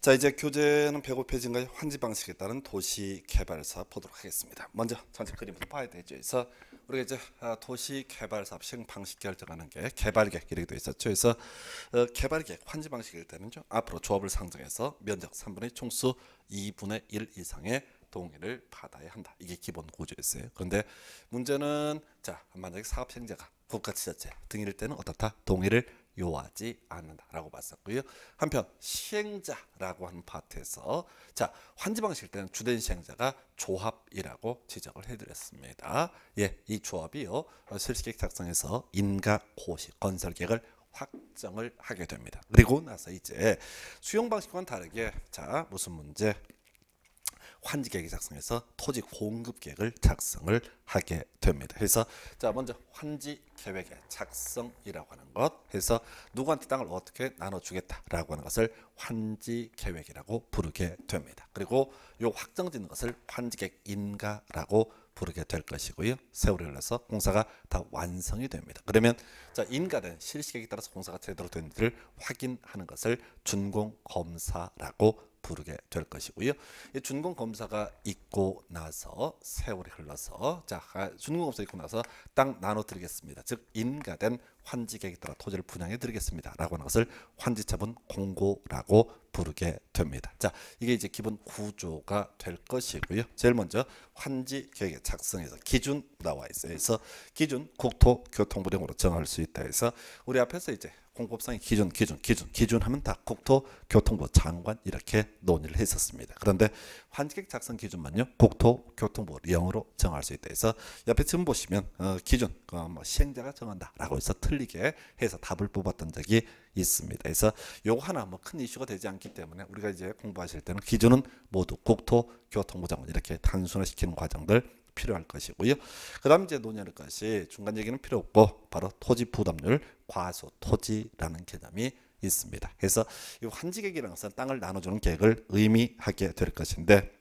자 이제 교재는 배고5진가요 환지 방식에 따른 도시 개발사 보도록 하겠습니다. 먼저 전체 그림부터 봐야 되죠. 그래서 우리가 이제 아, 도시 개발사업 시행 방식 결정하는 게 개발계획 이렇게 돼 있었죠. 그래서 어, 개발계획 환지 방식일 때는 죠 앞으로 조합을 상정해서 면적 3분의 총수 2분의 1 이상의 동의를 받아야 한다. 이게 기본 구조였어요. 그런데 문제는 자 만약에 사업행자가 국가지자체 등일 때는 어떻다? 동의를 요하지 않는다라고 봤었고요. 한편 시행자라고 하는 파트에서 자 환지 방식일 때는 주된 시행자가 조합이라고 지적을 해드렸습니다. 예, 이 조합이요 실시계획 작성에서 인가 고식 건설 계획을 확정을 하게 됩니다. 그리고 나서 이제 수용 방식과는 다르게 자 무슨 문제 환지 계획 작성해서 토지 공급 계획을 작성을 하게 됩니다. 그래서 자 먼저 환지 계획의 작성이라고 하는 것, 그래서 누구한테 땅을 어떻게 나눠주겠다라고 하는 것을 환지 계획이라고 부르게 됩니다. 그리고 요 확정짓는 것을 환지 계획 인가라고 부르게 될 것이고요. 세월이 흘러서 공사가 다 완성이 됩니다. 그러면 자 인가는 실시계획에 따라서 공사가 제대로 된지를 확인하는 것을 준공검사라고 부르게 될 것이고요. 준공 검사가 있고 나서 세월이 흘러서 자 준공 검사 있고 나서 딱 나눠드리겠습니다. 즉 인가된 환지객에 따라 토지를 분양해 드리겠습니다. 라고 하는 것을 환지처분 공고라고 부르게 됩니다. 자, 이게 이제 기본 구조가 될 것이고요. 제일 먼저 환지 계획의 작성에서 기준 나와 있어요. 그래서 기준 국토교통부령으로 정할 수 있다 해서 우리 앞에서 이제 공급상의 기준, 기준, 기준, 기준 하면 다 국토교통부 장관 이렇게 논의를 했었습니다. 그런데 환지객 작성 기준만요 국토교통부령으로 정할 수 있다 해서 옆에 지금 보시면 어, 기준, 어, 뭐 시행자가 정한다라고 해서 틀 틀리게 해서 답을 뽑았던 적이 있습니다. 그래서 요거 하나 뭐 큰 이슈가 되지 않기 때문에 우리가 이제 공부하실 때는 기준은 모두 국토 교통부 장관 이렇게 단순화시키는 과정들 필요할 것이고요. 그 다음 이제 논의할 것이 중간 얘기는 필요 없고 바로 토지 부담률 과소 토지라는 개념이 있습니다. 그래서 이 환지객이라는 것은 땅을 나눠주는 계획을 의미하게 될 것인데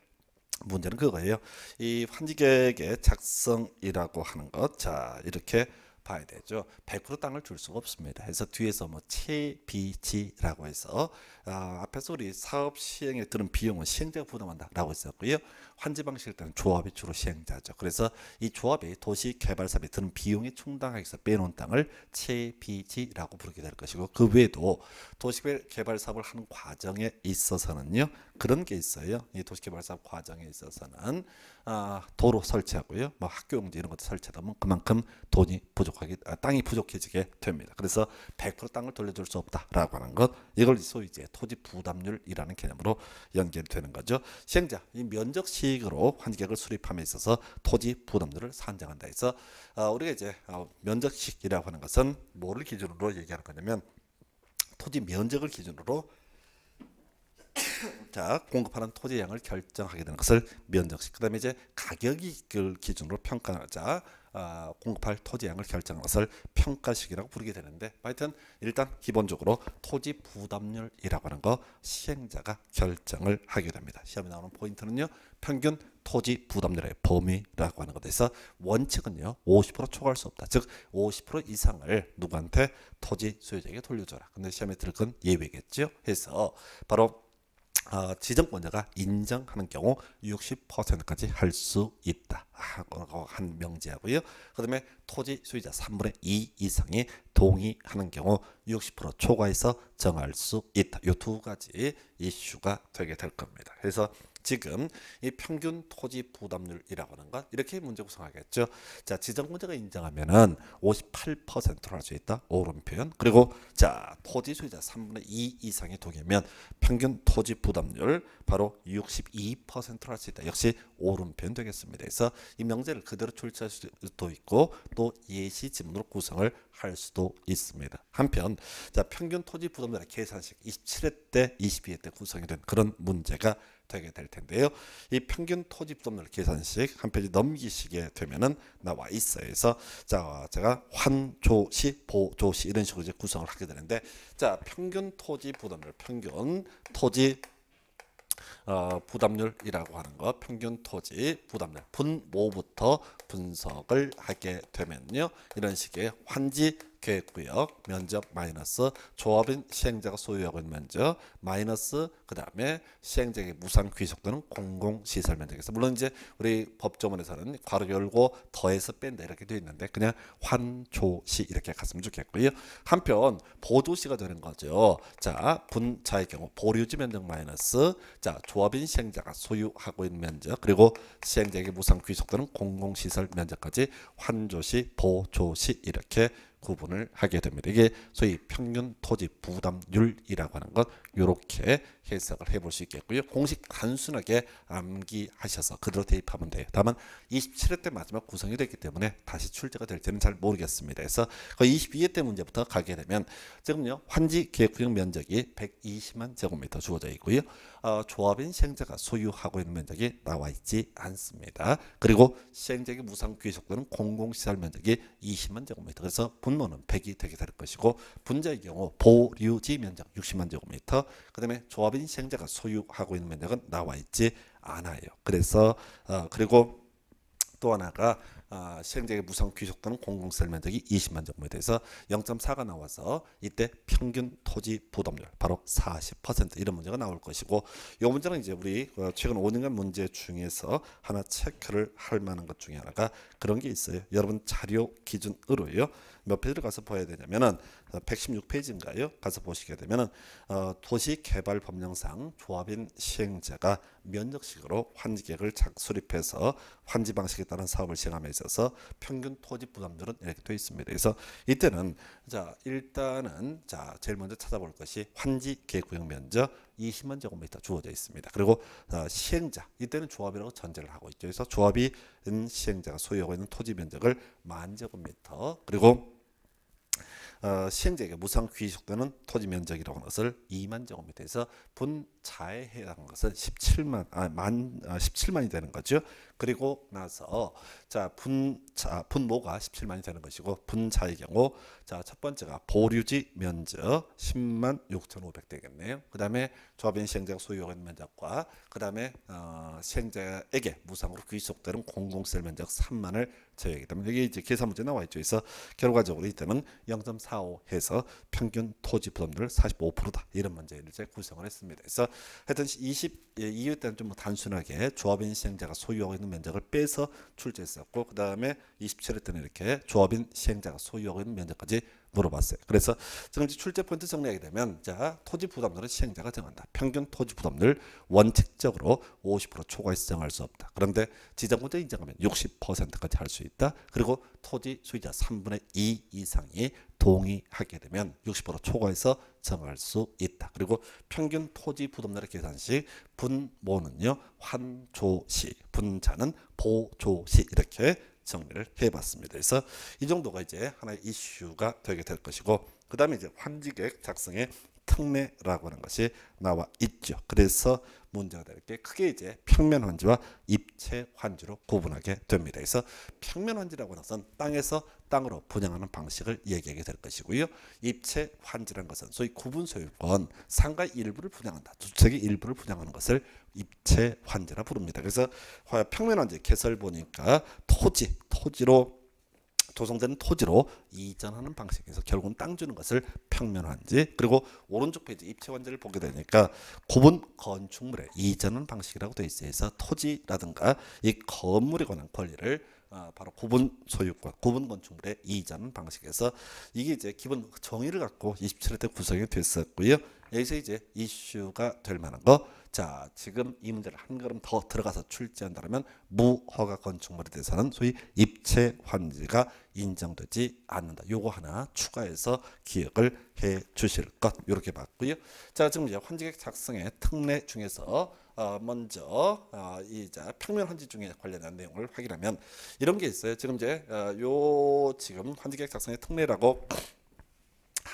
문제는 그거예요. 이 환지객의 작성이라고 하는 것. 자, 이렇게 봐야 되죠. 100% 땅을 줄 수가 없습니다. 그래서 뒤에서 뭐 채비지라고 해서 어, 앞에서 우리 사업 시행에 들은 비용은 시행자가 부담한다라고 있었고요. 환지 방식을 때는 조합이 주로 시행자죠. 그래서 이 조합이 도시 개발 사업에 드는 비용이 충당해서 빼놓은 땅을 채비지라고 부르게 될 것이고 그 외에도 도시 개발 사업을 하는 과정에 있어서는요. 그런 게 있어요. 이도시개발사 과정에 있어서는 아, 도로 설치하고요, 뭐 학교 용지 이런 것도 설치하면 그만큼 돈이 부족하게 아, 땅이 부족해지게 됩니다. 그래서 100% 땅을 돌려줄 수 없다라고 하는 것, 이걸 소위 이제 토지 부담률이라는 개념으로 연결되는 거죠. 시행자 이 면적 시익으로 환객을 수립함에 있어서 토지 부담률을 산정한다 해서 아, 우리가 이제 아, 면적식이라고 하는 것은 뭐를 기준으로 얘기하는 거냐면 토지 면적을 기준으로 자 공급하는 토지 양을 결정하게 되는 것을 면적식 그다음에 이제 가격이 그 기준으로 평가하자 아, 공급할 토지 양을 결정하는 것을 평가식이라고 부르게 되는데 하여튼 일단 기본적으로 토지 부담률이라고 하는 거 시행자가 결정을 하게 됩니다. 시험에 나오는 포인트는요. 평균 토지 부담률의 범위라고 하는 것에서 원칙은요. 50% 초과할 수 없다. 즉 50% 이상을 누구한테 토지 소유자에게 돌려줘라. 근데 시험에 들은 건 예외겠죠. 해서 바로 어, 지정권자가 인정하는 경우 60%까지 할 수 있다 하고 한 명제하고요. 그다음에 토지 소유자 3분의 2 이상이 동의하는 경우 60% 초과해서 정할 수 있다. 이두 가지 이슈가 되게 될 겁니다. 그래서 지금 이 평균 토지 부담률이라고 하는 것 이렇게 문제 구성하겠죠. 자 지정 문제가 인정하면은 58%로 할 수 있다. 오른 표현. 그리고 자 토지 소유자 3분의 2 이상의 독이면 평균 토지 부담률 바로 62%로 할 수 있다. 역시 오른 표현 되겠습니다. 그래서 이 명제를 그대로 출제할 수도 있고 또 예시 지문으로 구성을 할 수도 있습니다. 한편 자 평균 토지 부담률의 계산식 27회 때 22회 때 구성이 된 그런 문제가 되게 될 텐데요. 이 평균 토지점률 계산식 한 페이지 넘기시게 되면은 나와 있어요. 그래서 자 제가 환조시, 보조시 이런 식으로 이제 구성을 하게 되는데 자 평균 토지 부담률, 평균 토지 어, 부담률이라고 하는 것 평균 토지 부담률 분모부터 분석을 하게 되면요 이런 식의 환지 계획구역 면적 마이너스 조합인 시행자가 소유하고 있는 면적 마이너스 그 다음에 시행자의 무상 귀속 되는 공공시설 면적에서 물론 이제 우리 법조문에서는 괄호 열고 더해서 뺀다 이렇게 되어 있는데 그냥 환조시 이렇게 갔으면 좋겠고요. 한편 보조시가 되는 거죠. 자분차의 경우 보류지 면적 마이너스 자 조합인 시행자가 소유하고 있는 면적 그리고 시행자에게 무상 귀속 되는 공공시설 면적까지 환조시 보조시 이렇게 구분을 하게 됩니다. 이게 소위 평균 토지 부담률이라고 하는 것 이렇게 해석을 해볼 수 있겠고요. 공식 단순하게 암기하셔서 그대로 대입하면 돼요. 다만 27회 때 마지막 구성이 됐기 때문에 다시 출제가 될지는 잘 모르겠습니다. 그래서 거 22회 때 문제부터 가게 되면 지금요 환지 계획구역 면적이 120만 제곱미터 주어져 있고요. 어, 조합인 시행자가 소유하고 있는 면적이 나와 있지 않습니다. 그리고 시행자의 무상 귀속도는 공공시설 면적이 20만 제곱미터 그래서 분모는 100이 되게 될 것이고 분자의 경우 보류지 면적 60만 제곱미터 그 다음에 조합인 어린 시행자가 소유하고 있는 면적은 나와 있지 않아요. 그래서 어, 그리고 또 하나가 어, 시행자의 무상 귀속 또는 공공세 면적이 20만 정도에 대해서 0.4가 나와서 이때 평균 토지 부담률 바로 40% 이런 문제가 나올 것이고 이 문제는 이제 우리 어, 최근 5년간 문제 중에서 하나 체크를 할 만한 것 중에 하나가 그런 게 있어요. 여러분 자료 기준으로요. 몇 페이지를 가서 봐야 되냐면은 116페이지인가요? 가서 보시게 되면은 어, 도시개발법령상 조합인 시행자가 면적식으로 환지계획을 수립해서 환지 방식에 따른 사업을 시행함에 있어서 평균 토지 부담률은 이렇게 되어 있습니다. 그래서 이때는 자 일단은 자 제일 먼저 찾아볼 것이 환지 계획구역 면적 20만 제곱미터 주어져 있습니다. 그리고 어, 시행자 이때는 조합이라고 전제를 하고 있죠. 그래서 조합이 시행자가 소유하고 있는 토지 면적을 만 제곱미터 그리고 어, 시행자에게 무상 귀속되는 토지 면적이라고 하는 것을 2만 제곱미터에서 분자에 해당하는 것은 17만 아, 만 아, 17만이 되는 거죠. 그리고 나서 자, 분자 분모가 17만이 되는 것이고 분자의 경우 자, 첫 번째가 보류지 면적 10만 6,500 되겠네요. 그다음에 조합인 시행자가 소유하고 있는 면적과 그다음에 어, 시행자에게 무상으로 귀속되는 공공세 면적 3만을 제외하기 때문에 여기 이제 계산 문제 나와 있죠. 그래서 결과적으로 이때는 0.3 4, 5 해서 평균 토지 부담률 45%다 이런 문제를 이제 구성을 했습니다. 그래서 하여튼 20 예, 이유 때는 좀 뭐 단순하게 조합인 시행자가 소유하고 있는 면적을 빼서 출제했었고 그 다음에 2 7일 때는 이렇게 조합인 시행자가 소유하고 있는 면적까지 물어봤어요. 그래서 저는 출제 포인트 정리하게 되면 자 토지 부담률은 시행자가 정한다. 평균 토지 부담률 원칙적으로 50% 초과해서 정할 수 없다. 그런데 지정권자 인정하면 60%까지 할 수 있다. 그리고 토지 소유자 3분의 2 이상이 동의하게 되면 60% 초과해서 정할 수 있다. 그리고 평균 토지 부담률의 계산식 분모는요 환조시 분자는 보조시 이렇게 정리를 해봤습니다. 그래서 이 정도가 이제 하나의 이슈가 되게 될 것이고 그 다음에 이제 환지객 작성의 특례라고 하는 것이 나와 있죠. 그래서 문제가 될게 크게 이제 평면 환지와 입체 환지로 구분하게 됩니다. 그래서 평면 환지라고 하는 것은 땅에서 땅으로 분양하는 방식을 얘기하게 될 것이고요. 입체 환지라는 것은 소위 구분 소유권 상가 일부를 분양한다. 주택의 일부를 분양하는 것을 입체 환지라 부릅니다. 그래서 평면 환지 개설 보니까 토지, 토지로 조성된 토지로 이전하는 방식에서 결국은 땅 주는 것을 평면한지 그리고 오른쪽 페이지 입체관지를 보게 되니까 고분 건축물의 이전하는 방식이라고 되어 있어서 토지라든가 이 건물에 관한 권리를 아, 바로 고분 소유권, 고분 건축물의 이전 방식에서 이게 이제 기본 정의를 갖고 27회 때 구성이 됐었고요. 여기서 이제 이슈가 될 만한 거자 지금 이 문제를 한 걸음 더 들어가서 출제한다면 무허가 건축물에 대해서는 소위 입체 환지가 인정되지 않는다. 요거 하나 추가해서 기억을 해 주실 것 이렇게 봤고요. 자 지금 이제 환지객 작성의 특례 중에서 어, 먼저 어, 이자 평면 환지 중에 관련한 내용을 확인하면 이런 게 있어요. 지금 이제 어, 요 지금 환지객 작성의 특례라고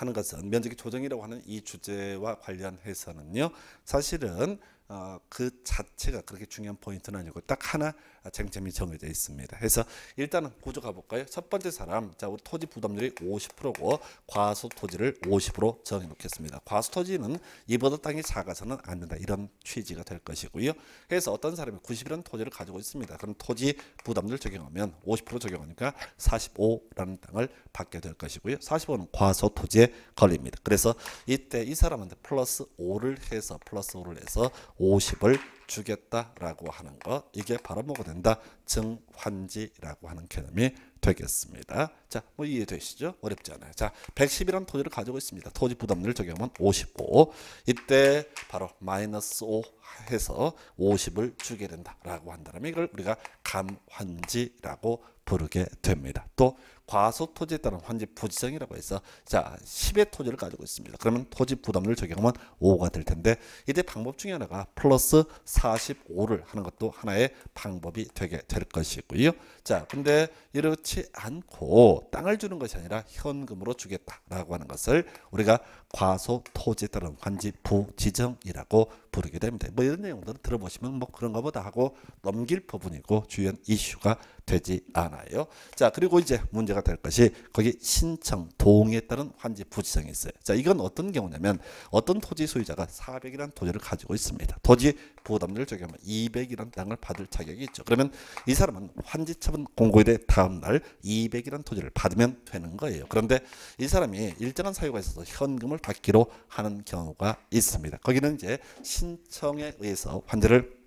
하는 것은 면적의 조정이라고 하는 이 주제와 관련해서는요. 사실은 어, 그 자체가 그렇게 중요한 포인트는 아니고 딱 하나 쟁점이 정해져 있습니다. 그래서 일단은 구조 가볼까요? 첫 번째 사람, 자 우리 토지 부담률이 50%고 과수 토지를 50% 정해놓겠습니다. 과수 토지는 이보다 땅이 작아서는 안 된다 이런 취지가 될 것이고요. 그래서 어떤 사람이 90이라는 토지를 가지고 있습니다. 그럼 토지 부담률 적용하면 50% 적용하니까 45라는 땅을 받게 될 것이고요. 45는 과수 토지에 걸립니다. 그래서 이때 이 사람한테 플러스 5를 해서 플러스 5를 해서 50을 주겠다라고 하는 것 이게 바로 뭐가 된다? 증환지라고 하는 개념이 되겠습니다. 자, 뭐 이해되시죠? 어렵지 않아요. 자, 1 1 1이 토지를 가지고 있습니다. 토지 부담률 적용은 55. 이때 바로 마이너스 5 해서 50을 주게 된다라고 한다면 이걸 우리가 감환지라고 부르게 됩니다. 또 과소 토지에 따른 환지 부지성이라고 해서 자 10의 토지를 가지고 있습니다. 그러면 토지 부담률 적용하면 5가 될 텐데 이때 방법 중에 하나가 플러스 45를 하는 것도 하나의 방법이 되게 될 것이고요. 자 근데 이렇지 않고 땅을 주는 것이 아니라 현금으로 주겠다라고 하는 것을 우리가 과소 토지 또는 환지 부지정이라고 부르게 됩니다. 뭐 이런 내용들은 들어보시면 뭐 그런가 보다 하고 넘길 부분이고 주요 이슈가 되지 않아요. 자, 그리고 이제 문제가 될 것이 거기 신청 동의에 따른 환지 부지성이 있어요. 자, 이건 어떤 경우냐면 어떤 토지 소유자가 400이라는 토지를 가지고 있습니다. 토지 부담률 적용하면 200이라는 땅을 받을 자격이 있죠. 그러면 이 사람은 환지 처분 공고에 대해 다음 날 200이라는 토지를 받으면 되는 거예요. 그런데 이 사람이 일정한 사유가 있어서 현금을 받기로 하는 경우가 있습니다. 거기는 이제 신청에 의해서 환지를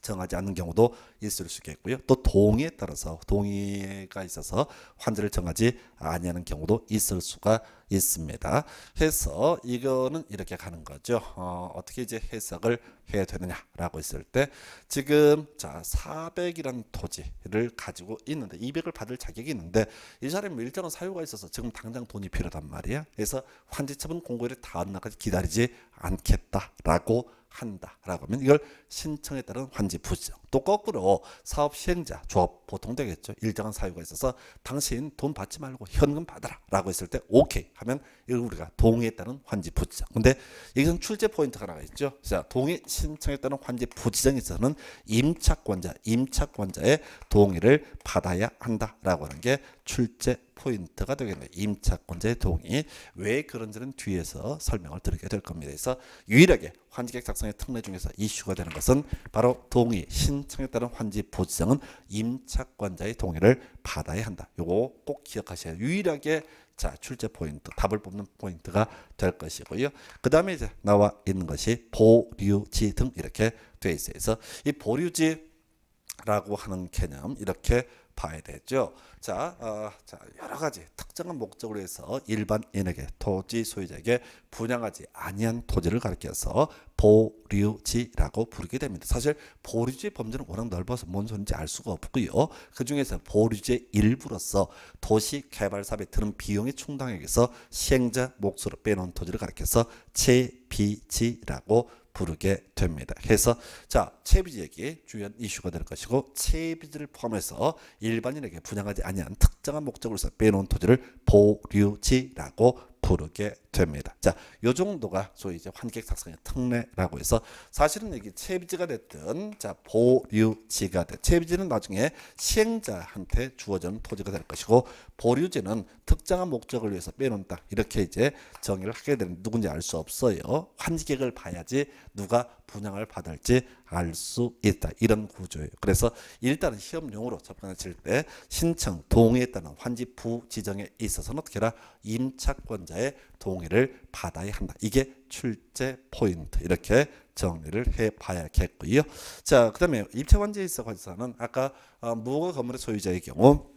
정하지 않는 경우도 있을 수 있겠고요. 또 동의에 따라서 동의가 있어서 환자를 정하지 아니하는 경우도 있을 수가 있습니다. 해서 이거는 이렇게 가는 거죠. 어, 떻게 이제 해석을 해야 되느냐라고 했을 때 지금 자 400이라는 토지를 가지고 있는데 200을 받을 자격이 있는데 이 사람이 뭐 일정한 사유가 있어서 지금 당장 돈이 필요단 말이야. 그래서 환지처분 공고일이 다음 날까지 기다리지 않겠다라고 한다라고 하면 이걸 신청에 따른 환지 부정 또 거꾸로 사업 시행자 조합 보통 되겠죠 일정한 사유가 있어서 당신 돈 받지 말고 현금 받아라 라고 했을 때 오케이 하면 이걸 우리가 동의했 따른 환지 부지장. 근데 여기서 출제 포인트가 하나 있죠. 자, 동의 신청에 따른 환지 부지장에서는 임차권자, 임차권자의 동의를 받아야 한다라고 하는 게 출제 포인트가 되겠네요. 임차권자의 동의. 왜 그런지는 뒤에서 설명을 드리게 될 겁니다. 그래서 유일하게 환지객 작성의 특례 중에서 이슈가 되는 것은 바로 동의, 신청에 따른 환지 보지장은 임차권자의 동의를 받아야 한다. 요거 꼭 기억하셔야 돼요. 유일하게 자, 출제 포인트, 답을 뽑는 포인트가 될 것이고요. 그 다음에 이제 나와 있는 것이 보류지 등 이렇게 돼 있어요. 그래서 이 보류지라고 하는 개념 이렇게 봐야 되죠. 자, 어, 자 여러 가지 특정한 목적으로 해서 일반인에게 토지 소유자에게 분양하지 아니한 토지를 가리켜서 보류지라고 부르게 됩니다. 사실 보류지 범죄는 워낙 넓어서 뭔 소리인지 알 수가 없고요. 그 중에서 보류지의 일부로서 도시 개발 사업에 드는 비용이 충당하기 서 시행자 몫으로 빼놓은 토지를 가리켜서 채비지라고 부르게 됩니다. 그래서 자 채비지 얘기 주요 이슈가 될 것이고 채비지를 포함해서 일반인에게 분양하지 아니한 특정한 목적으로서 빼놓은 토지를 보류지라고 부르게 됩니다. 자, 요 정도가 소위 이제 환객 작성의 특례라고 해서 사실은 이게 채비지가 됐든 자 보유지가 됐 채비지는 나중에 시행자한테 주어지는 토지가 될 것이고 보류지는 특정한 목적을 위해서 빼놓는다 이렇게 이제 정의를 하게 되는 누군지 알 수 없어요. 환객을 봐야지 누가 분양을 받을지 알 수 있다 이런 구조예요. 그래서 일단은 시험용으로 접근하실 때 신청 동의에 따른 환지 부지정에 있어서는 어떻게라 임차권자의 동의 동의를 받아야 한다. 이게 출제 포인트 이렇게 정리를 해봐야겠고요. 자, 그 다음에 입체관제에 있어서는 아까 어, 무허가 건물의 소유자의 경우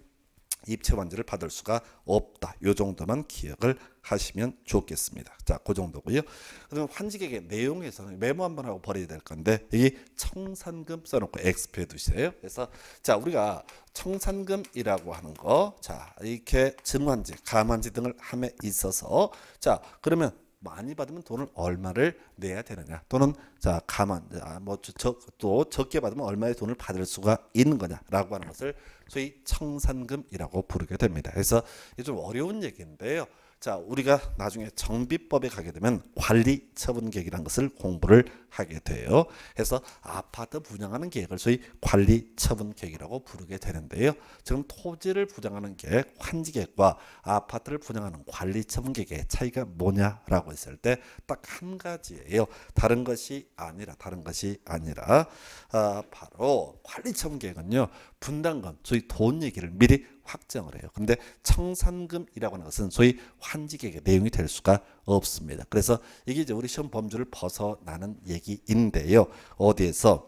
입체 완제를 받을 수가 없다. 요 정도만 기억을 하시면 좋겠습니다. 자, 그 정도고요. 그럼 환직에게 내용에서는 메모 한번 하고 버려야 될 건데 여기 청산금 써놓고 엑스표 두세요. 그래서 자 우리가 청산금이라고 하는 거, 자 이렇게 증환지, 감환지 등을 함에 있어서 자 그러면 많이 받으면 돈을 얼마를 내야 되느냐 또는 자 가만 뭐또 적게 받으면 얼마의 돈을 받을 수가 있는 거냐라고 하는 것을 소위 청산금이라고 부르게 됩니다. 그래서 이게 좀 어려운 얘기인데요. 자, 우리가 나중에 정비법에 가게 되면 관리 처분 계획이라는 것을 공부를 하게 돼요. 해서 아파트 분양하는 계획을 소위 관리 처분 계획이라고 부르게 되는데요. 지금 토지를 분양하는 계획, 환지 계획과 아파트를 분양하는 관리 처분 계획의 차이가 뭐냐라고 했을 때 딱 한 가지예요. 다른 것이 아니라 다른 것이 아니라 아, 바로 관리 처분 계획은요. 분담금, 소위 돈 얘기를 미리 확정을 해요. 그데 청산금이라고 하는 것은 소위 환지객의 내용이 될 수가 없습니다. 그래서 이게 이제 우리 시험 범주를 벗어나는 얘기인데요. 어디에서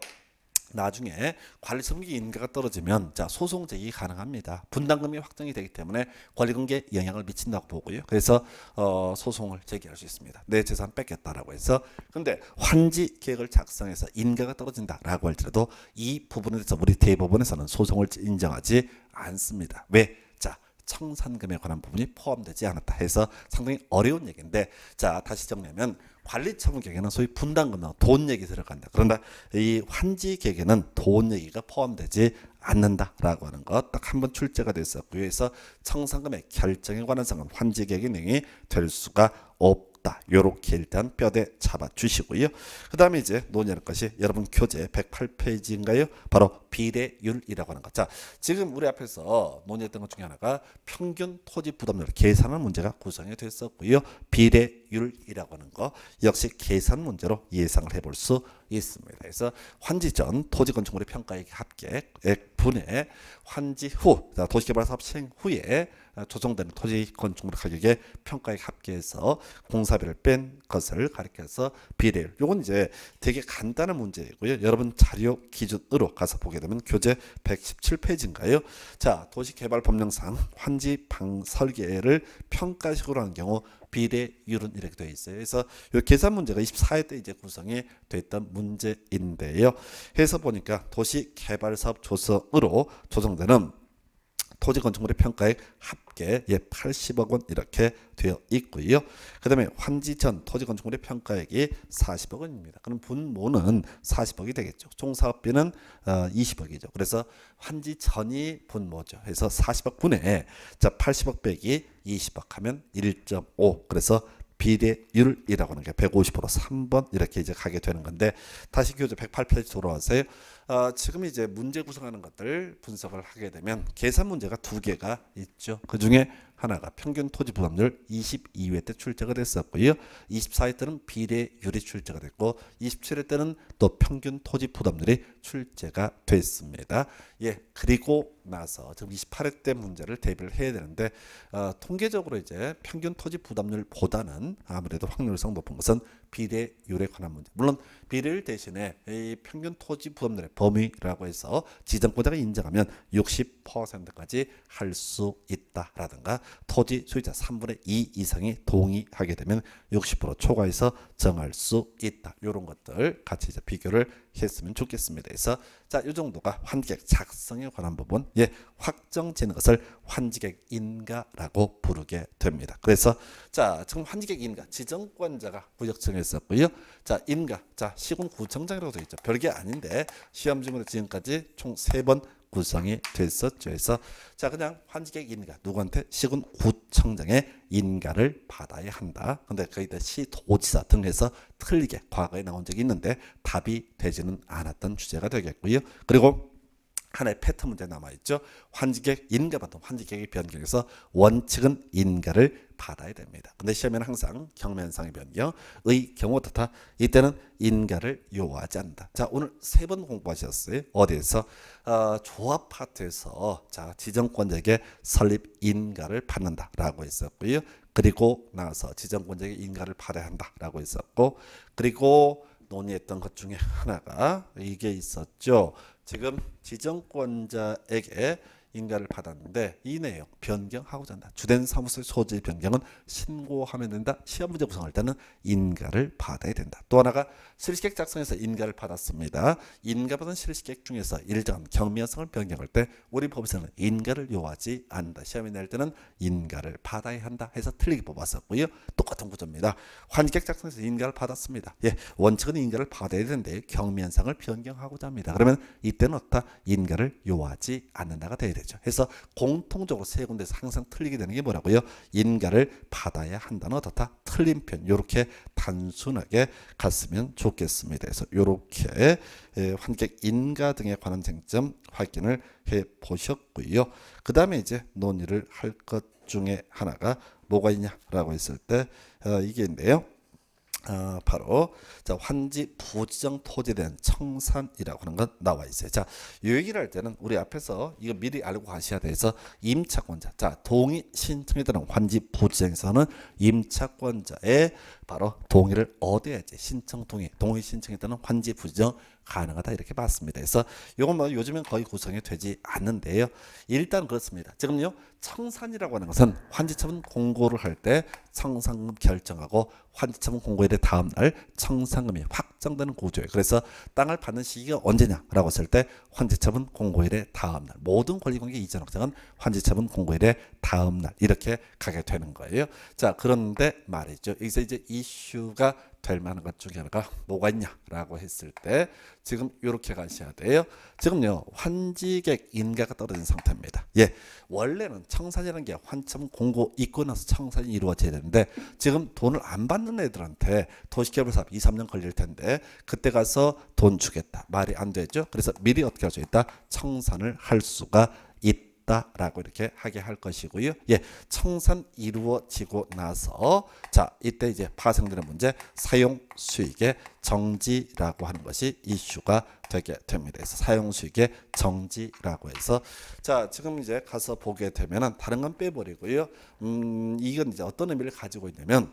나중에 관리 승계 인가가 떨어지면 자 소송 제기 가능합니다. 분담금이 확정이 되기 때문에 권리관계 영향을 미친다고 보고요. 그래서 어, 소송을 제기할 수 있습니다. 내 재산 뺏겠다라고 해서 근데 환지 계획을 작성해서 인가가 떨어진다라고 할지라도 이 부분에 대해서 우리 대법원에서는 소송을 인정하지 않습니다. 왜? 청산금에 관한 부분이 포함되지 않았다 해서 상당히 어려운 얘기인데 자 다시 정리하면 관리처분 개개는 소위 분담금이나 돈 얘기 들어간다. 그런데 이 환지 개개는 돈 얘기가 포함되지 않는다라고 하는 것 딱 한번 출제가 됐었고요. 그래서 청산금의 결정에 관한 상은 환지 개개 명이 될 수가 없. 없다. 요렇게 일단 뼈대 잡아 주시고요. 그 다음에 이제 논의할 것이 여러분 교재 108페이지인가요? 바로 비례율이라고 하는 것. 자, 지금 우리 앞에서 논의했던 것 중에 하나가 평균 토지 부담률 계산한 문제가 구성이 됐었고요. 비례율이라고 하는 거 역시 계산 문제로 예상을 해볼 수 있습니다. 그래서 환지 전 토지 건축물의 평가액 합계 분의 환지 후 도시개발 사업 시행 후에 아, 조정되는 토지 건축물 가격의 평가액 합계에서 공사비를 뺀 것을 가리켜서 비례율. 요건 이제 되게 간단한 문제이고요. 여러분 자료 기준으로 가서 보게 되면 교재 117페이지인가요? 자, 도시개발 법령상 환지 방 설계를 평가식으로 하는 경우 비례율은 이렇게 되어 있어요. 그래서 이 계산 문제가 24회 때 이제 구성이 됐던 문제인데요. 해서 보니까 도시개발사업 조성으로 조성되는 토지 건축물의 평가액 합계 예 80억 원 이렇게 되어 있고요. 그다음에 환지 천 토지 건축물의 평가액이 40억 원입니다. 그럼 분모는 40억이 되겠죠. 총 사업비는 어, 20억이죠. 그래서 환지 천이 분모죠. 그래서 40억 분에자 80억 빼기 20억 하면 1.5 그래서 비례율이라고 하는 게150% 3번 이렇게 이제 가게 되는 건데 다시 교재 108페이지 돌아와서요. 어, 지금 이제 문제 구성하는 것들 분석을 하게 되면 계산 문제가 두 개가 있죠. 그 중에 하나가 평균 토지 부담률 22회 때 출제가 됐었고요. 24회 때는 비례율이 출제가 됐고 27회 때는 또 평균 토지 부담률이 출제가 됐습니다. 예, 그리고 나서 지금 28회 때 문제를 대비를 해야 되는데 어, 통계적으로 이제 평균 토지 부담률보다는 아무래도 확률성 높은 것은 비례율에 관한 문제. 물론 비례율 대신에 이 평균 토지 부담률에 범위라고 해서 지정권자가 인정하면 20%까지 할 수 있다라든가 토지 소유자 3분의 2 이상이 동의하게 되면 60% 초과해서 정할 수 있다. 이런 것들 같이 이제 비교를 했으면 좋겠습니다. 그래서 자이 정도가 환지객 작성에 관한 부분 예 확정지는 것을 환지객 인가라고 부르게 됩니다. 그래서 자 지금 환지객 인가 지정권자가 구역청했었고요. 자 인가 자 시군구청장이라고 되어 있죠. 별게 아닌데 시험지문에 지금까지 총 3번 구성이 됐었죠. 그래서 자 그냥 환지객 인가 누구한테 시군 구청장의 인가를 받아야 한다. 근데 거기다 시도지사 등에서 틀리게 과거에 나온 적이 있는데 답이 되지는 않았던 주제가 되겠고요. 그리고 하나의 패턴 문제 남아있죠. 환지객 인가 받은 환지객의 변경에서 원칙은 인가를 받아야 됩니다. 근데 시험에는 항상 경면상의 변경의 경우 탓하 이때는 인가를 요구하지 않는다. 자 오늘 세 번 공부하셨어요. 어디에서? 어, 조합 파트에서 자 지정권자에게 설립 인가를 받는다라고 있었고요. 그리고 나서 지정권자에게 인가를 받아야 한다라고 있었고 그리고 논의했던 것 중에 하나가 이게 있었죠. 지금 지정권자에게 인가를 받았는데 이 내용 변경하고자 한다. 주된 사무소 소지 변경은 신고하면 된다. 시험 문제 구성할 때는 인가를 받아야 된다. 또 하나가 실시객 작성에서 인가를 받았습니다. 인가받은 실시객 중에서 일정 경미한성을 변경할 때 우리 법에서는 인가를 요하지 않는다. 시험이낼 때는 인가를 받아야 한다 해서 틀리게 뽑았었고요. 똑같은 구조입니다. 환객 작성에서 인가를 받았습니다. 예, 원칙은 인가를 받아야 되는데 경미한상을 변경하고자 합니다. 그러면 이때는 어떻 인가를 요하지 않는다가 돼야 돼. 되죠. 그래서 공통적으로 세 군데에서 항상 틀리게 되는 게 뭐라고요? 인가를 받아야 한다는 어떻다? 틀린 편. 이렇게 단순하게 갔으면 좋겠습니다. 그래서 이렇게 예, 환객 인가 등에 관한 쟁점 확인을 해 보셨고요. 그 다음에 이제 논의를 할 것 중에 하나가 뭐가 있냐라고 했을 때 어, 이게 있네요. 아, 바로 자, 환지 부지정 토지된 청산이라고 하는 건 나와 있어요. 자, 요 얘기를 할 때는 우리 앞에서 이거 미리 알고 가셔야 돼서 임차권자, 자 동의 신청에 따른 환지 부지정에서는 임차권자의 바로 동의를 얻어야지 신청 동의, 동의 신청에 따른 환지 부지정 가능하다 이렇게 봤습니다. 그래서 이건 뭐 요즘엔 거의 구성이 되지 않는데요. 일단 그렇습니다. 지금요 청산이라고 하는 것은 환지처분 공고를 할 때 청산금 결정하고 환지처분 공고에 대해 다음 날 청산금이 확정되는 구조예요. 그래서 땅을 받는 시기가 언제냐라고 했을 때 환지처분 공고일의 다음 날 모든 권리관계 이전 확정은 환지처분 공고일의 다음 날 이렇게 가게 되는 거예요. 자 그런데 말이죠. 여기서 이제 이슈가 될 만한 것 중에 하나가 뭐가 있냐라고 했을 때 지금 이렇게 가셔야 돼요. 지금요 환지객 인가가 떨어진 상태입니다. 예, 원래는 청산이라는 게 환참 공고 있고 나서 청산이 이루어져야 되는데 지금 돈을 안 받는 애들한테 도시개발 사업 2, 3년 걸릴 텐데 그때 가서 돈 주겠다 말이 안 되죠. 그래서 미리 어떻게 할수 있다? 청산을 할 수가 있다. 있다라고 이렇게 하게 할 것이고요. 예, 청산 이루어지고 나서 자 이때 이제 파생되는 문제 사용 수익의 정지라고 하는 것이 이슈가 되게 됩니다. 그래서 사용 수익의 정지라고 해서 자 지금 이제 가서 보게 되면은 다른 건 빼버리고요. 음 이건 이제 어떤 의미를 가지고 있냐면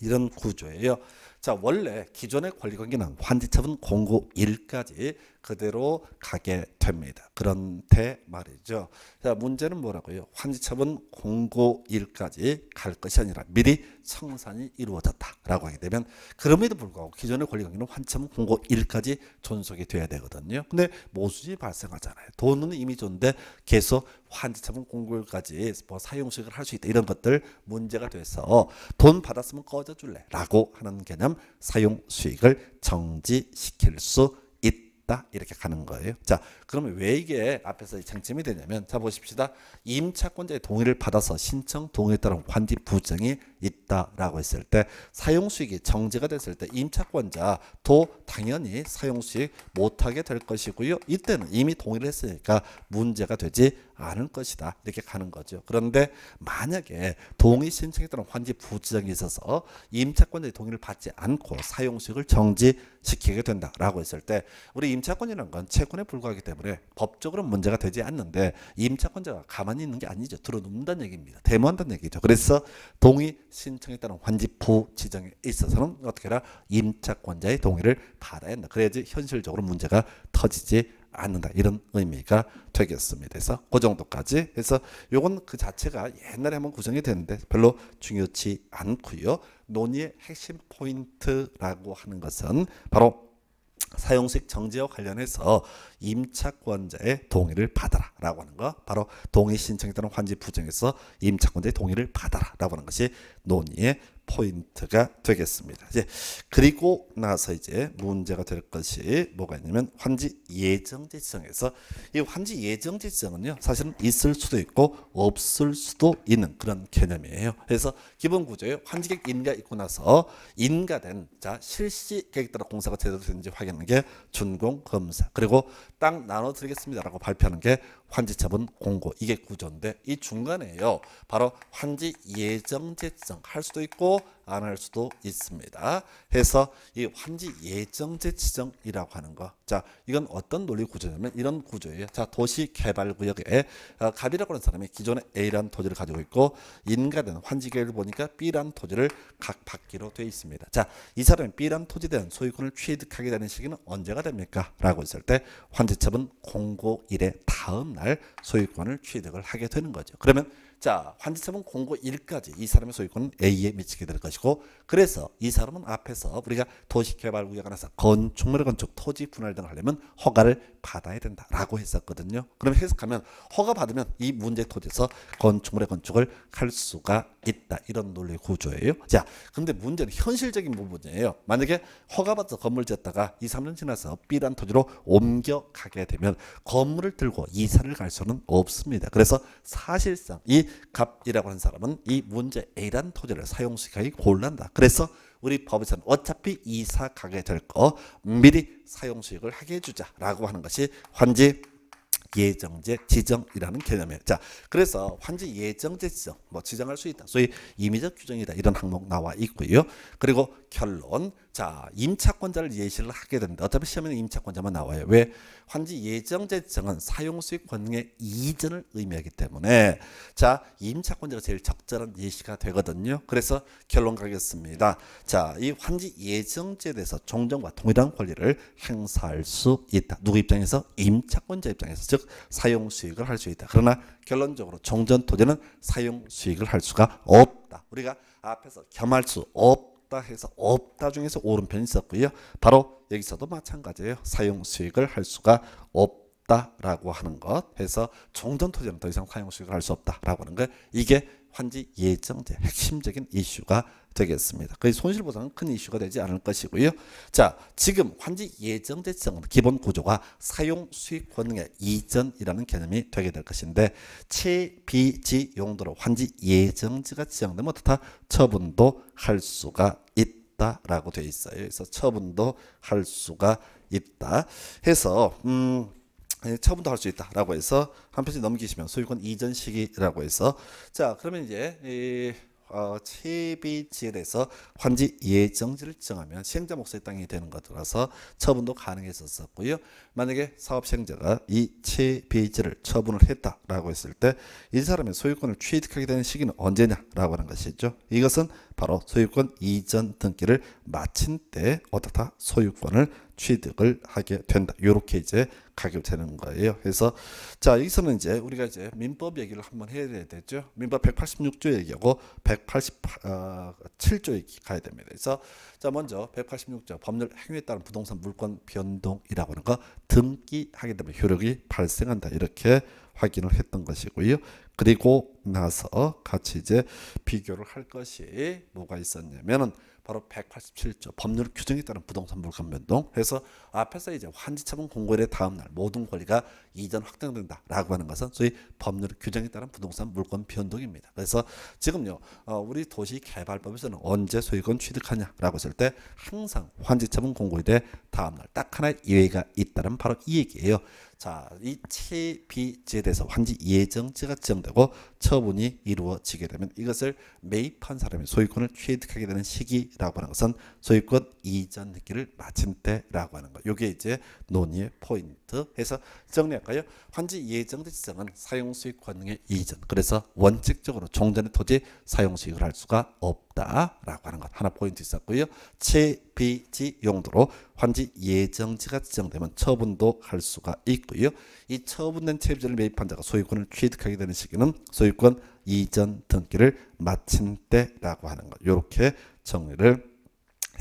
이런 구조예요. 자 원래 기존의 권리관계는 환지처분 공고 1까지 그대로 가게 됩니다. 그런데 말이죠. 자, 문제는 뭐라고요? 환지첩은 공고일까지 갈 것이 아니라 미리 청산이 이루어졌다라고 하게 되면 그럼에도 불구하고 기존의 권리관계는 환지첩은 공고일까지 존속이 돼야 되거든요. 근데 모수지 발생하잖아요. 돈은 이미 존데 계속 환지첩은 공고일까지 뭐 사용식을 할 수 있다 이런 것들 문제가 돼서 돈 받았으면 꺼져줄래라고 하는 개념 사용 수익을 정지시킬 수 있다 이렇게 가는 거예요. 자 그러면 왜 이게 앞에서 쟁점이 되냐면 자 보십시다. 임차권자의 동의를 받아서 신청 동의에 따른 관리 부정이 있다라고 했을 때 사용수익이 정지가 됐을 때 임차권자도 당연히 사용수익 못하게 될 것이고요. 이때는 이미 동의를 했으니까 문제가 되지 않을 것이다. 이렇게 가는 거죠. 그런데 만약에 동의 신청에 따른 환지 부지정이 있어서 임차권자의 동의를 받지 않고 사용수익을 정지시키게 된다라고 했을 때 우리 임차권이라는 건 채권에 불과하기 때문에 법적으로 문제가 되지 않는데 임차권자가 가만히 있는 게 아니죠. 들어눕는다는 얘기입니다. 대모한다는 얘기죠. 그래서 동의 신청에 따른 환지부 지정에 있어서는 어떻게 해라 임차권자의 동의를 받아야 한다. 그래야지 현실적으로 문제가 터지지 않는다. 이런 의미가 되겠습니다. 그래서 그 정도까지. 그래서 이건그 자체가 옛날에 한번 구성이 됐는데 별로 중요치 않고요. 논의의 핵심 포인트라고 하는 것은 바로 사용식 정지와 관련해서 임차권자의 동의를 받아라라고 하는 거 바로 동의 신청에 따른 환지 부정에서 임차권자의 동의를 받아라라고 하는 것이 논의의 포인트가 되겠습니다. 이제 그리고 나서 이제 문제가 될 것이 뭐가 있냐면 환지 예정지정에서 이 환지 예정지정은요 사실은 있을 수도 있고 없을 수도 있는 그런 개념이에요. 그래서 기본 구조에 환지객 인가 있고 나서 인가된 자 실시 계획 따라 공사가 제대로 되는지 확인하는 게 준공 검사 그리고 딱 나눠 드리겠습니다라고 발표하는 게 환지 처분 공고 이게 구조인데 이 중간에요. 바로 환지 예정 제정 할 수도 있고 안 할 수도 있습니다. 해서 이 환지 예정제 지정이라고 하는 거. 자, 이건 어떤 논리 구조냐면 이런 구조예요. 자, 도시 개발 구역에 어, 갑이라고 하는 사람이 기존에 A라는 토지를 가지고 있고 인가된 환지 계획을 보니까 B라는 토지를 각 받기로 돼 있습니다. 자, 이 사람이 B라는 토지에 대한 소유권을 취득하게 되는 시기는 언제가 됩니까? 라고 했을 때 환지 처분 공고 일의 다음 날날 소유권을 취득을 하게 되는 거죠. 그러면 자, 환지세분 공고 1까지 이 사람의 소유권은 A에 미치게 될 것이고 그래서 이 사람은 앞에서 우리가 도시개발구역 안에서 건축물의 건축, 토지 분할 등을 하려면 허가를 받아야 된다라고 했었거든요. 그럼 해석하면 허가 받으면 이 문제 토지에서 건축물의 건축을 할 수가 있다. 이런 논리 구조예요. 자, 근데 문제는 현실적인 부분이에요. 만약에 허가받아서 건물 지었다가 2, 3년 지나서 B란 토지로 옮겨가게 되면 건물을 들고 이사를 갈 수는 없습니다. 그래서 사실상 이 갑이라고 하는 사람은 이 문제 A란 토지를 사용시키기 곤란다. 그래서 우리 법에서는 어차피 이사 가게 될 거 미리 사용수익을 하게 해주자라고 하는 것이 환지 예정제 지정이라는 개념이에요. 자, 그래서 환지 예정제 지정, 뭐 지정할 수 있다. 소위 임의적 규정이다. 이런 항목 나와 있고요. 그리고 결론. 자, 임차권자를 예시를 하게 됩니다. 어차피 시험에는 임차권자만 나와요. 왜? 환지 예정제 정은 사용 수익 권능의 이전을 의미하기 때문에 자, 임차권자가 제일 적절한 예시가 되거든요. 그래서 결론 가겠습니다. 자, 이 환지 예정제에 대해서 종전과 동일한 권리를 행사할 수 있다. 누구 입장에서? 임차권자 입장에서. 즉, 사용 수익을 할 수 있다. 그러나 결론적으로 종전 토지는 사용 수익을 할 수가 없다. 우리가 앞에서 겸할 수 없다. 없다 해서 없다 중에서 오른편이 있었고요. 바로 여기서도 마찬가지예요. 사용 수익을 할 수가 없다라고 하는 것 해서 종전 토지는 더 이상 사용 수익을 할 수 없다라고 하는 거 이게 환지 예정제 핵심적인 이슈가 되겠습니다. 거 손실보다는 큰 이슈가 되지 않을 것이고요. 자, 지금 환지 예정제성 기본 구조가 사용 수익 권능의 이전이라는 개념이 되게 될 것인데 채비지 용도로 환지 예정제가 지정되면 어떻다 처분도 할 수가 있다라고 되어 있어요. 그래서 처분도 할 수가 있다. 해서 음. 예, 처분도 할 수 있다라고 해서 한 표씩 넘기시면 소유권 이전 시기라고 해서 자 그러면 이제 이 어, 채비지에 대해서 환지 예정지를 정하면 시행자 목소의 땅이 되는 것들어서 처분도 가능했었었고요. 만약에 사업 시행자가 이 채비지를 처분을 했다라고 했을 때 이 사람의 소유권을 취득하게 되는 시기는 언제냐라고 하는 것이죠. 이것은 바로 소유권 이전 등기를 마친 때 어떻다 소유권을 취득을 하게 된다. 이렇게 이제 가게 되는 거예요. 그래서 자 여기서는 이제 우리가 이제 민법 얘기를 한번 해야 되죠. 민법 186조 얘기하고 187조 어, 얘기 가야 됩니다. 그래서 자 먼저 186조 법률 행위에 따른 부동산 물권 변동이라고 하는 거 등기하게 되면 효력이 발생한다. 이렇게 확인을 했던 것이고요. 그리고 나서 같이 이제 비교를 할 것이 뭐가 있었냐면은 바로 187조 법률 규정에 따른 부동산 물건 변동. 그래서 앞에서 이제 환지 처분 공고일의 다음 날 모든 권리가 이전 확정된다라고 하는 것은 소위 법률 규정에 따른 부동산 물건 변동입니다. 그래서 지금요 어, 우리 도시개발법에서는 언제 소유권 취득하냐라고 했을 때 항상 환지 처분 공고일의 다음 날딱 하나의 예외가 있다면 바로 이 얘기예요. 자, 이채비제대해서 환지 예정지가 지정되고 처분이 이루어지게 되면 이것을 매입한 사람이 소유권을 취득하게 되는 시기라고 하는 것은 소유권 이전 기를 마친 때라고 하는 거. 요게 이제 논의의 포인트. 해서 정리할까요? 환지 예정죄 지정은 사용 수익 권의 이전. 그래서 원칙적으로 종전의 토지 사용 수익을 할 수가 없다라고 하는 것. 하나 포인트 있었고요. 채 비지 용도로 환지 예정지가 지정되면 처분도 할 수가 있고요. 이 처분된 채무자를 매입한 자가 소유권을 취득하게 되는 시기는 소유권 이전 등기를 마친 때라고 하는 것. 이렇게 정리를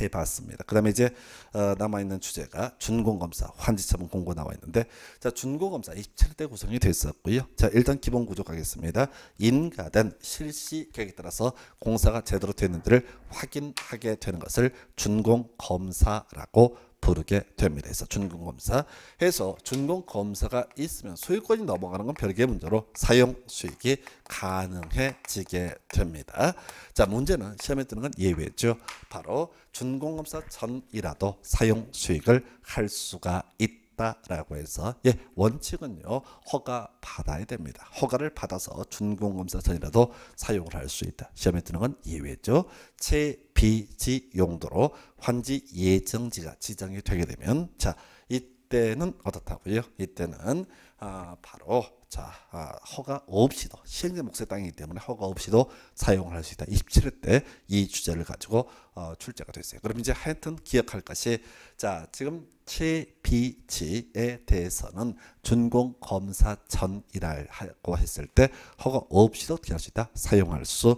해봤습니다. 그 다음에 이제 어, 남아있는 주제가 준공검사 환지처분 공고 나와 있는데 자 준공검사 27대 구성이 되었고요자 일단 기본 구조 가겠습니다. 인가된 실시 계획에 따라서 공사가 제대로 되는지를 확인하게 되는 것을 준공검사라고 부르게 됩니다. 그래서 준공검사 해서 준공검사가 있으면 소유권이 넘어가는 건 별개의 문제로 사용 수익이 가능해지게 됩니다. 자 문제는 시험에 뜨는 건 예외죠. 바로 준공검사 전이라도 사용 수익을 할 수가 있다. 있다라고 해서 예, 원칙은요. 허가 받아야 됩니다. 허가를 받아서 준공검사선이라도 사용을 할 수 있다. 시험에 드는 건 예외죠. 채비지 용도로 환지 예정지가 지정이 되게 되면 자, 이때는 어떻다고요? 이때는 아, 바로 자 아, 허가 없이도 시행자 목세 땅이기 때문에 허가 없이도 사용을 할수 있다. 27회 때 이 주제를 가지고 어, 출제가 됐어요. 그럼 이제 하여튼 기억할 것이 자 지금 최비지에 대해서는 준공 검사 전이라고 했을 때 허가 없이도 어떻게 할수 있다? 사용할 수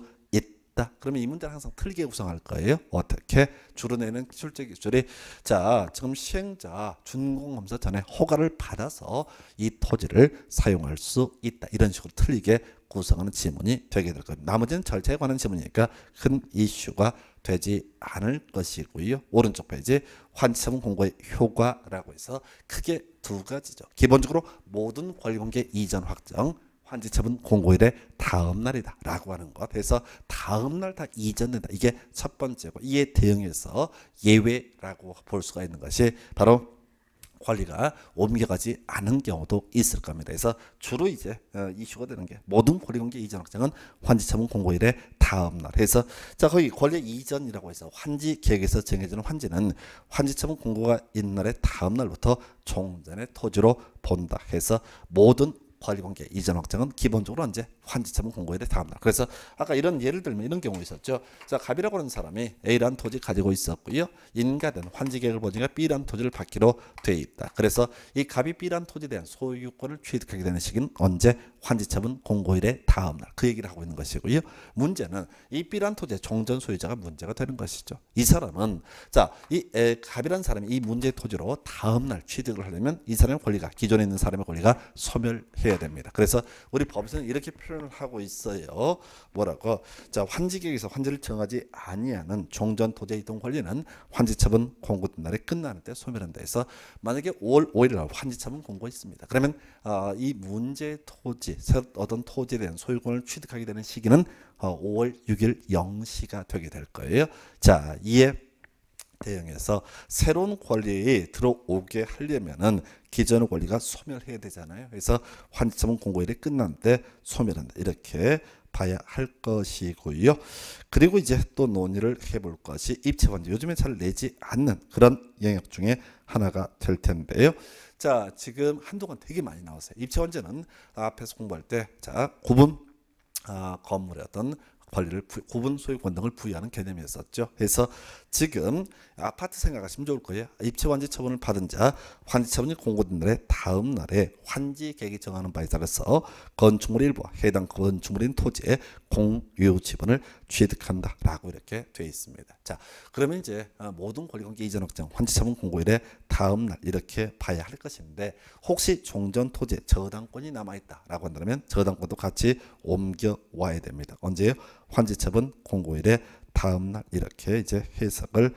있다. 그러면 이문제를 항상 틀리게 구성할 거예요. 어떻게? 줄어내는 출제 기술이 자 지금 시행자 준공검사 전에 허가를 받아서 이 토지를 사용할 수 있다. 이런 식으로 틀리게 구성하는 지문이 되게 될 겁니다. 나머지는 절차에 관한 지문이니까 큰 이슈가 되지 않을 것이고요. 오른쪽 페이지 환지성 공고의 효과라고 해서 크게 두 가지죠. 기본적으로 모든 권리공개 이전 확정 환지첩은 공고일의 다음 날이다 라고 하는 것 그래서 다음 날다 이전된다 이게 첫 번째고 이에 대응해서 예외라고 볼 수가 있는 것이 바로 관리가 옮겨가지 않은 경우도 있을 겁니다. 그래서 주로 이제 어, 이슈가 되는 게 모든 권리공개 이전 확정은 환지 처분 공고일의 다음 날. 해서 자 거기 권리 이전이라고 해서 환지 계획에서 정해지는 환지는 환지 처분 공고가 있는 날의 다음 날부터 종전의 토지로 본다. 해서 모든 관리관계 이전 확정은 기본적으로 이제 환지처분 공고에 다음날. 그래서 아까 이런 예를 들면 이런 경우 있었죠. 자, 갑이라고 하는 사람이 A라는 토지 가지고 있었고요. 인가된 환지 계획을 보니까 B라는 토지를 받기로 돼 있다. 그래서 이 갑이 B라는 토지에 대한 소유권을 취득하게 되는 시기는 언제 환지처분 공고일에 다음날. 그 얘기를 하고 있는 것이고요. 문제는 이 B라는 토지의 종전 소유자가 문제가 되는 것이죠. 이 사람은 자, 이 에, 갑이라는 사람이 이문제 토지로 다음날 취득을 하려면 이 사람의 권리가 기존에 있는 사람의 권리가 소멸해야 됩니다. 그래서 우리 법에서는 이렇게 표 표현을 하고 있어요. 뭐라고? 자, 환지객에서 환지를 정하지 아니하는 종전 도제 이동 권리는 환지 처분 공고 날에 끝나는 때 소멸한다 해서 만약에 5월 5일 날 환지 처분 공고 있습니다. 그러면 어, 이 문제 토지, 어떤 토지에 대한 소유권을 취득하게 되는 시기는 어, 5월 6일 0시가 되게 될 거예요. 자, 이에 대응해서 새로운 권리에 들어오게 하려면은 기존의 권리가 소멸해야 되잖아요. 그래서 환지처분 공고일이 끝난 때 소멸한다. 이렇게 봐야 할 것이고요. 그리고 이제 또 논의를 해 볼 것이 입체반지 요즘에 잘 내지 않는 그런 영역 중에 하나가 될 텐데요. 자, 지금 한동안 되게 많이 나왔어요. 입체 원제는 앞에서 공부할 때, 자, 구분 아, 건물의 어떤 권리를 구분 소유 권등을 부여하는 개념이었었죠. 그래서 지금 아파트 생각하시면 좋을 거예요. 입체 환지 처분을 받은 자 환지 처분이 공고된 날의 다음 날에 환지 계획이 정하는 바에 따라서 건축물 일부 해당 건축물인 토지의 공유 지분을 취득한다라고 이렇게 되어 있습니다. 자, 그러면 이제 어, 모든 권리관계 이전 확정 환지 처분 공고일의 다음 날 이렇게 봐야 할 것인데 혹시 종전 토지 저당권이 남아 있다라고 한다면 저당권도 같이 옮겨 와야 됩니다. 언제요? 환지첩은 공고일에 다음날 이렇게 이제 해석을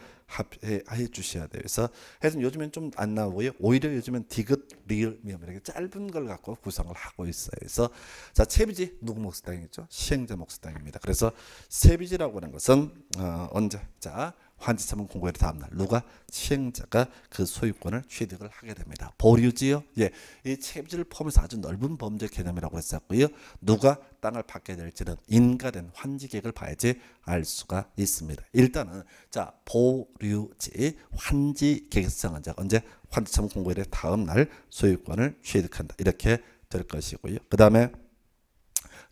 해 주셔야 돼요. 그래서 해서 요즘엔 좀 안 나오고요. 오히려 요즘엔 디귿, 리을, 미음 이렇게 짧은 걸 갖고 구성을 하고 있어요. 그래서 자 채비지 누구 목사당이죠? 시행자 목사당입니다. 그래서 채비지라고 하는 것은 어, 언제 자 환지처분 공고일 다음날 누가 시행자가 그 소유권을 취득을 하게 됩니다. 보류지요. 예, 이 책임지를 포함해서 아주 넓은 범죄 개념이라고 했었고요. 누가 땅을 받게 될지는 인가된 환지객을 봐야지 알 수가 있습니다. 일단은 자 보류지 환지객에서 한자 언제 환지참 공고일의 다음날 소유권을 취득한다 이렇게 될 것이고요. 그 다음에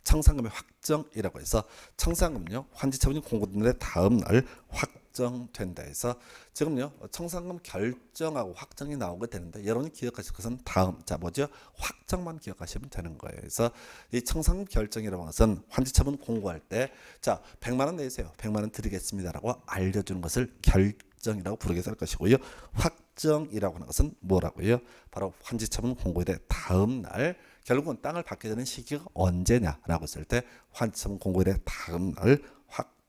청산금의 확정이라고 해서 청산금요 환지처분 공고된 다음날 확 결정된다 해서 지금요 청산금 결정하고 확정이 나오게 되는데 여러분이 기억하실 것은 다음 자 뭐죠 확정만 기억하시면 되는 거예요 그래서 이 청산금 결정이라는 것은 환지처분 공고할 때자 100만 원 내세요 100만 원 드리겠습니다라고 알려주는 것을 결정이라고 부르게 될 것이고요 확정이라고 하는 것은 뭐라고요 바로 환지처분 공고일의 다음 날 결국은 땅을 받게 되는 시기가 언제냐라고 했을 때 환지처분 공고일의 다음 날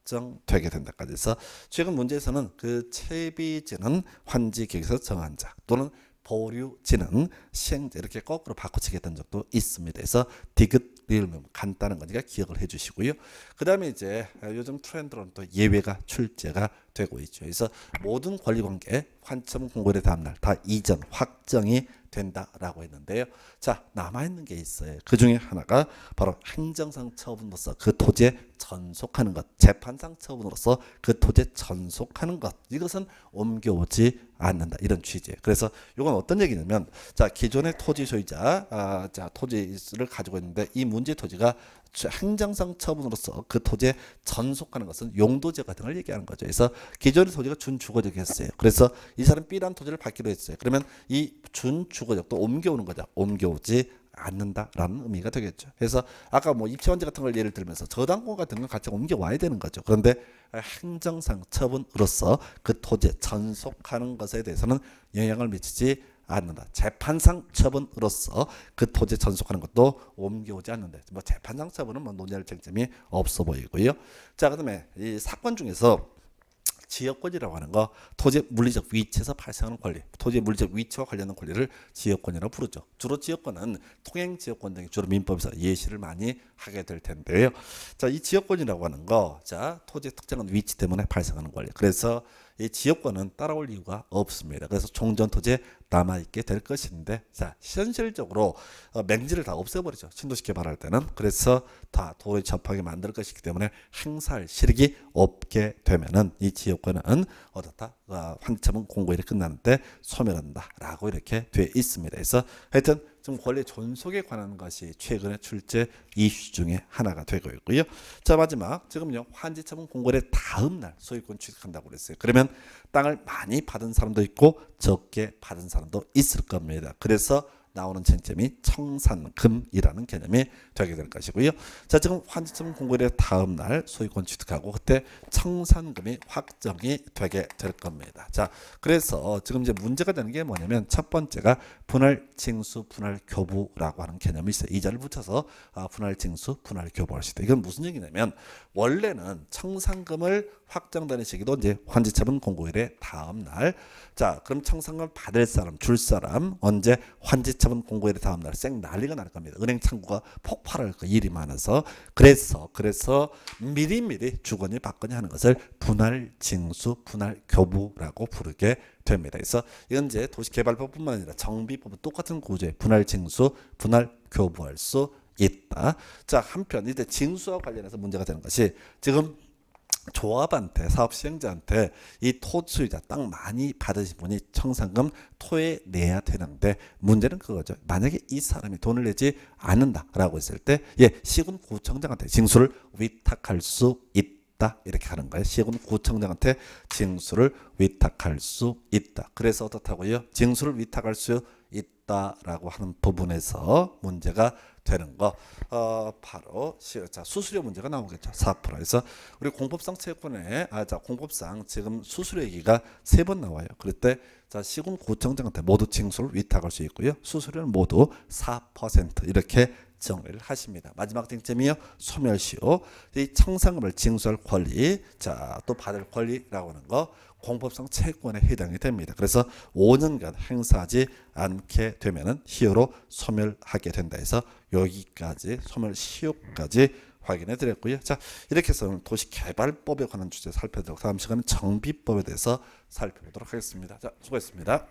정되게 된다까지 해서 최근 문제에서는 그 채비지는 환지계획에서 정한 자 또는 보류지는 시행자 이렇게 거꾸로 바꿔치게 된 적도 있습니다. 그래서 디귿 리을면 간단한 거니까 기억을 해주시고요. 그 다음에 이제 요즘 트렌드로는 또 예외가 출제가 되고 있죠. 그래서 모든 권리관계 환점 공고의 다음날 다 이전 확정이 된다라고 했는데요. 자 남아있는 게 있어요. 그 중에 하나가 바로 행정상 처분으로서 그 토지에 전속하는 것, 재판상 처분으로서 그 토지에 전속하는 것 이것은 옮겨오지 않는다 이런 취지. 그래서 이건 어떤 얘기냐면 자 기존의 토지 소유자 아, 자 토지를 가지고 있는데 이 문제 토지가 행정상 처분으로서 그 토지에 전속하는 것은 용도제가 등을 얘기하는 거죠. 그래서 기존의 토지가 준주거적이었어요. 그래서 이 사람 B라는 토지를 받기로 했어요. 그러면 이 준주거적도 옮겨오는 거죠. 옮겨오지 않는다라는 의미가 되겠죠. 그래서 아까 뭐 입체원제 같은 걸 예를 들면서 저당권 같은 건 같이 옮겨와야 되는 거죠. 그런데 행정상 처분으로서 그 토지 에 전속하는 것에 대해서는 영향을 미치지 않는다. 재판상 처분으로서 그 토지 전속하는 것도 옮겨오지 않는다. 뭐 재판상 처분은 뭐 논의할 쟁점이 없어 보이고요. 자, 그다음에 이 사건 중에서 지역권이라고 하는 거 토지의 물리적 위치에서 발생하는 권리 토지의 물리적 위치와 관련된 권리를 지역권이라고 부르죠. 주로 지역권은 통행 지역권 등이 주로 민법에서 예시를 많이 하게 될 텐데요. 자, 이 지역권이라고 하는 거, 자, 토지의 특정한 위치 때문에 발생하는 권리. 그래서 이 지역권은 따라올 이유가 없습니다. 그래서 총전토지에 남아있게 될 것인데 자 현실적으로 어, 맹지를 다 없애버리죠. 신도시개 발할 때는 그래서 다 도로의 전방에 만들 것이기 때문에 행사할 실익이 없게 되면은 이 지역권은 어떻다 어, 한참은 공고일이 끝나는데 소멸한다라고 이렇게 돼 있습니다. 그래서 하여튼 지금 권리 존속에 관한 것이 최근에 출제 이슈 중에 하나가 되고 있고요. 자 마지막 지금요 환지 처분 공고의 다음 날 소유권 취득한다고 그랬어요. 그러면 땅을 많이 받은 사람도 있고 적게 받은 사람도 있을 겁니다. 그래서 나오는 쟁점이 청산금이라는 개념이 되게 될 것이고요. 자 지금 환승 공고일의 다음 날 소유권 취득하고 그때 청산금이 확정이 되게 될 겁니다. 자 그래서 지금 이제 문제가 되는 게 뭐냐면 첫 번째가 분할 징수 분할 교부라고 하는 개념이 있어요. 이자를 붙여서 아, 분할 징수 분할 교부할 수 있다. 이건 무슨 얘기냐면 원래는 청산금을 확정되는 시기도 이제 환지처분 공고일의 다음 날. 자 그럼 청산금 받을 사람 줄 사람 언제 환지처 차번 공고일의 다음날 쌩 난리가 날 겁니다. 은행 창구가 폭발할 거 그 일이 많아서 그래서 그래서 미리미리 주거니 받거니 하는 것을 분할 징수 분할 교부라고 부르게 됩니다. 그래서 이건 이제 도시개발법뿐만 아니라 정비법은 똑같은 구조에 분할 징수 분할 교부할 수 있다. 자 한편 이제 징수와 관련해서 문제가 되는 것이 지금 조합한테 사업 시행자한테 이 토수이자 딱 많이 받으신 분이 청산금 토에 내야 되는데 문제는 그거죠. 만약에 이 사람이 돈을 내지 않는다라고 했을 때 예, 시군 구청장한테 징수를 위탁할 수 있다. 이렇게 하는 거예요. 시군 구청장한테 징수를 위탁할 수 있다. 그래서 어떻다고요? 징수를 위탁할 수 있다라고 하는 부분에서 문제가 되는 거 어, 바로 자, 수수료 문제가 나오겠죠. 4%에서 우리 공법상 채권에 아, 자, 공법상 지금 수수료 얘기가 세 번 나와요. 그럴 때 자, 시군구청장한테 모두 징수를 위탁할 수 있고요. 수수료는 모두 4% 이렇게 정리를 하십니다. 마지막 쟁점이요. 소멸시효. 이 청산금을 징수할 권리, 자, 또 받을 권리라고 하는 거 공법상 채권에 해당이 됩니다. 그래서 5년간 행사하지 않게 되면은 시효로 소멸하게 된다 해서 여기까지 소멸 시효까지 확인해 드렸고요. 자 이렇게 해서 도시개발법에 관한 주제 살펴보도록 다음 시간에 정비법에 대해서 살펴보도록 하겠습니다. 자 수고했습니다.